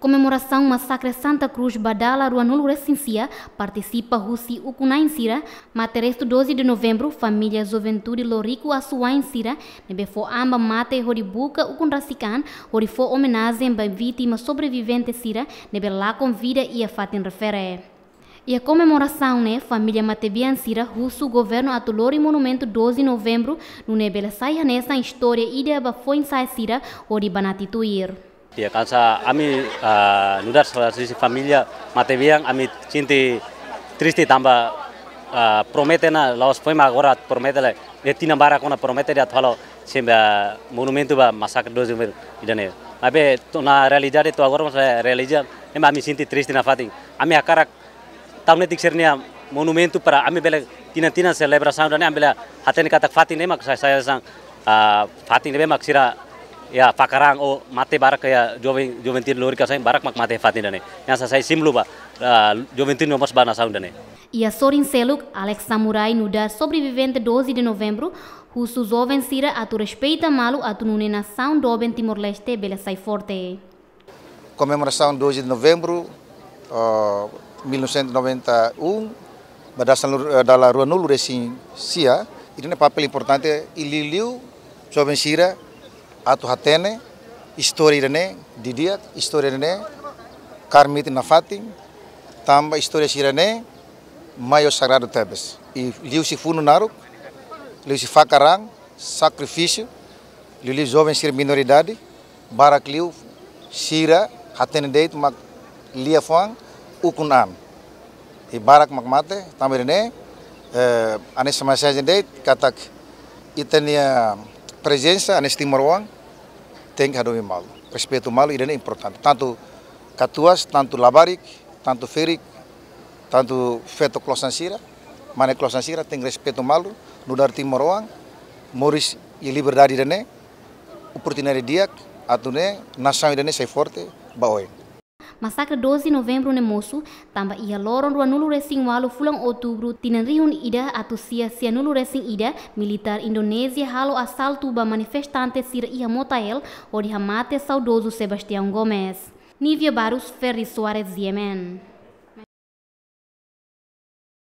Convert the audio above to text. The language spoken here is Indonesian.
Comemoração massacre Santa Cruz Badala Ruanul Recincia participa Russi Ukunain Sira, materesto 12 de novembro, família Juventude Lorico Asuain Sira, nebefo amba mate Horibuka Ukunrasikan, horifo homenagem a vítima sobrevivente Sira, nebe lá convida e a fatin refere. E a comemoração, né, família Matebian Sira, russo, governo atulori monumento 12 de novembro, no nebela saia nessa história e de abafo em saia Sira, ori banatituir. Ya kansa ami uh, nudar sisi familia mate biang ami cinti tristi tamba uh, promete na laos poima agora promete le de tina bara kona promete dia thalo semba monumentu ba masakre dozu mer idane abe to na realizare to agora mas realiza ema ami cinti tristi na fati ami akarak tamne sernia monumentu para ami bele tina tina celebração dane ami bele hatene katak fati nema sai sai sang uh, fati mak maksira ya pakarang o mate barak ya joven joventin lori ka sain barak mak mate fatin dane ya sai simlu ba joventin no mas bana saun dane ia Sorin Seluk, Alex Samurai Nuda, sobrevivente 12 de novembro, husu ira sira atu respeita malu atu nune do doben Timor-Leste bela sai forte. Comemoração 12 de novembro, uh, 1991, berdasarkan uh, eh, dalam ruanulu resin sia, ini papel importante ililiu jovens sira atau hatene histori rene didiat histori rene karmit nafating tamba histori sirene mayo sagrado tebes e liu se naruk liu se facarang sacrifício liu liu jovem sir minoridade barak liu sira hatene deit mak lia ukunan ukun e barak mak mate tamba rene ane semasa jendeit katak itania presença, nesse timor wang tem que haver mal. malu. humano é importante. Tanto Catuas, tanto Labaric, tanto Feric, tanto Feto sira, mane Closansira tem respeito humano no dar Timor-Oeste, Moris e liberdade dene, oportunidade dia, atune, nação dene ser forte, baoen. Masakre 12 November ne mosu, tamba ia loron rua nulu resing walu fulang outubro tinan rihun ida atau sia sia nulu resing ida militer Indonesia halo asal tuba manifestante sir ia motael ori hamate saudoso Sebastian Gomez. Nívia Barus Ferri Suarez Yemen